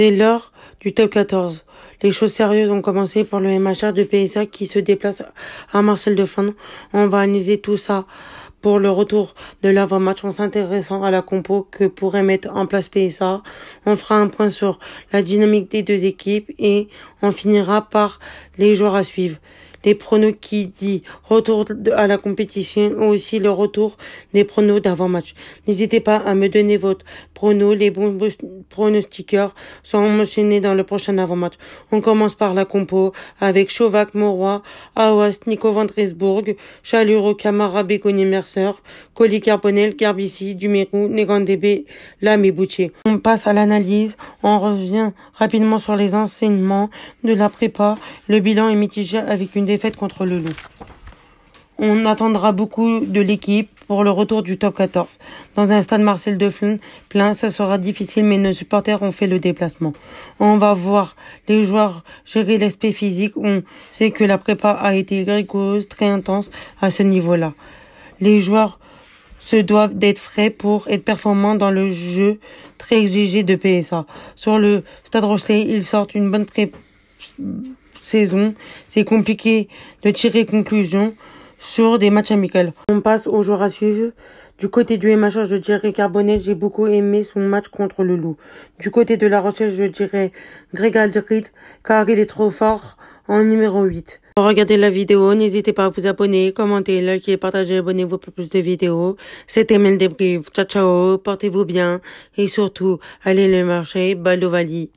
C'est l'heure du top 14. Les choses sérieuses ont commencé pour le MHR de PSA qui se déplace à Marcel de Flandre. On va analyser tout ça pour le retour de l'avant-match en s'intéressant à la compo que pourrait mettre en place PSA. On fera un point sur la dynamique des deux équipes et on finira par les joueurs à suivre les pronos qui dit retour à la compétition ou aussi le retour des pronos d'avant-match. N'hésitez pas à me donner votre pronos. Les bons pronostiqueurs sont mentionnés dans le prochain avant-match. On commence par la compo avec Chovac, Moroy, Awas, Nico Vandresburg, Chaluro, Camara, Béconi, Mercer, Coli Carbonel, Garbici, Dumérou, Negandebe, Lame et Boutier. On passe à l'analyse. On revient rapidement sur les enseignements de la prépa. Le bilan est mitigé avec une défaite contre le Loup. On attendra beaucoup de l'équipe pour le retour du top 14. Dans un stade Marcel Deflin plein, ça sera difficile, mais nos supporters ont fait le déplacement. On va voir les joueurs gérer l'aspect physique. On sait que la prépa a été rigoureuse, très intense à ce niveau-là. Les joueurs se doivent d'être frais pour être performants dans le jeu très exigé de PSA. Sur le Stade Rochelet, ils sortent une bonne prépa saison, c'est compliqué de tirer conclusion sur des matchs amicaux. On passe au jour à suivre. Du côté du MHA, je dirais Carbonnet, j'ai beaucoup aimé son match contre le Loup. Du côté de La recherche je dirais Greg Aldrit, car il est trop fort en numéro 8. pour regarder la vidéo, n'hésitez pas à vous abonner, commenter, liker, partager, abonnez-vous pour plus de vidéos. C'était Mel Débrief, ciao ciao, portez-vous bien et surtout, allez le marché, Balovali.